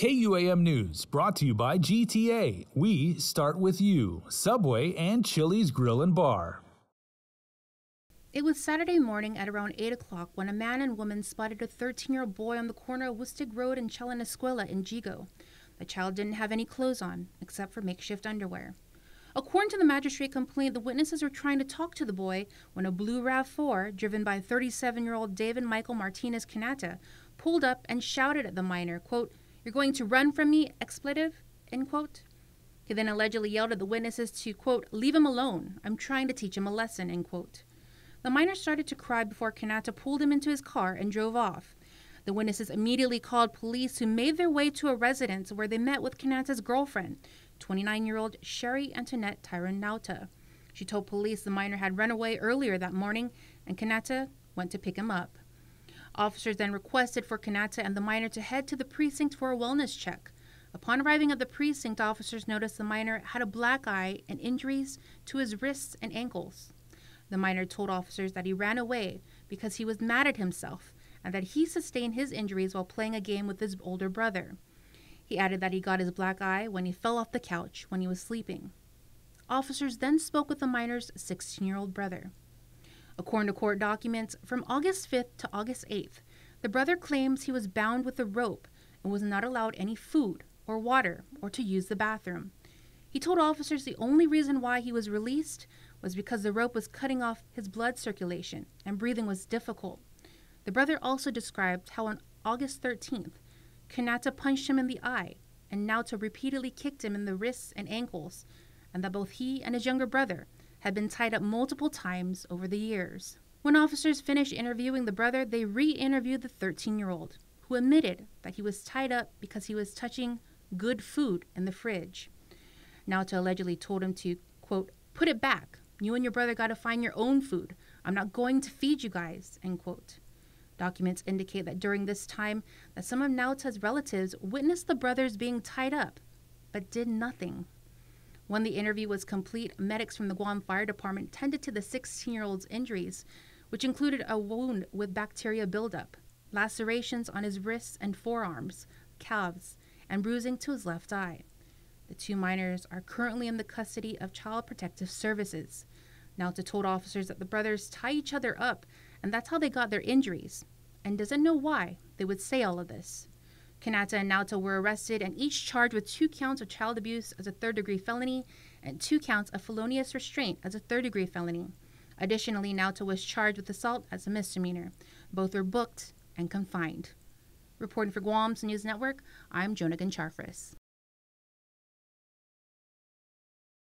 KUAM News, brought to you by GTA. We start with you, Subway, and Chili's Grill and Bar. It was Saturday morning at around 8 o'clock when a man and woman spotted a 13 year old boy on the corner of Wustig Road and Chalana in Jigo. The child didn't have any clothes on, except for makeshift underwear. According to the magistrate complaint, the witnesses were trying to talk to the boy when a blue RAV4, driven by 37 year old David Michael Martinez Canata, pulled up and shouted at the minor, quote, you're going to run from me, expletive, end quote. He then allegedly yelled at the witnesses to, quote, leave him alone. I'm trying to teach him a lesson, end quote. The miner started to cry before Kanata pulled him into his car and drove off. The witnesses immediately called police, who made their way to a residence where they met with Kanata's girlfriend, 29 year old Sherry Antoinette Tyron Nauta. She told police the miner had run away earlier that morning, and Kanata went to pick him up. Officers then requested for Kanata and the minor to head to the precinct for a wellness check. Upon arriving at the precinct, officers noticed the minor had a black eye and injuries to his wrists and ankles. The minor told officers that he ran away because he was mad at himself and that he sustained his injuries while playing a game with his older brother. He added that he got his black eye when he fell off the couch when he was sleeping. Officers then spoke with the minor's 16 year old brother. According to court documents, from August 5th to August 8th, the brother claims he was bound with a rope and was not allowed any food or water or to use the bathroom. He told officers the only reason why he was released was because the rope was cutting off his blood circulation and breathing was difficult. The brother also described how on August 13th, Kanata punched him in the eye and Nauta repeatedly kicked him in the wrists and ankles, and that both he and his younger brother had been tied up multiple times over the years. When officers finished interviewing the brother, they re interviewed the 13 year old, who admitted that he was tied up because he was touching good food in the fridge. Nauta allegedly told him to, quote, put it back. You and your brother got to find your own food. I'm not going to feed you guys, end quote. Documents indicate that during this time that some of Nauta's relatives witnessed the brothers being tied up, but did nothing when the interview was complete, medics from the Guam Fire Department tended to the 16 year old's injuries, which included a wound with bacteria buildup, lacerations on his wrists and forearms, calves, and bruising to his left eye. The two minors are currently in the custody of Child Protective Services. Nauta told officers that the brothers tie each other up, and that's how they got their injuries, and doesn't know why they would say all of this. Kanata and Nauta were arrested and each charged with two counts of child abuse as a third degree felony and two counts of felonious restraint as a third degree felony. Additionally, Nauta was charged with assault as a misdemeanor. Both were booked and confined. Reporting for Guam's News Network, I'm Jonathan Charfris.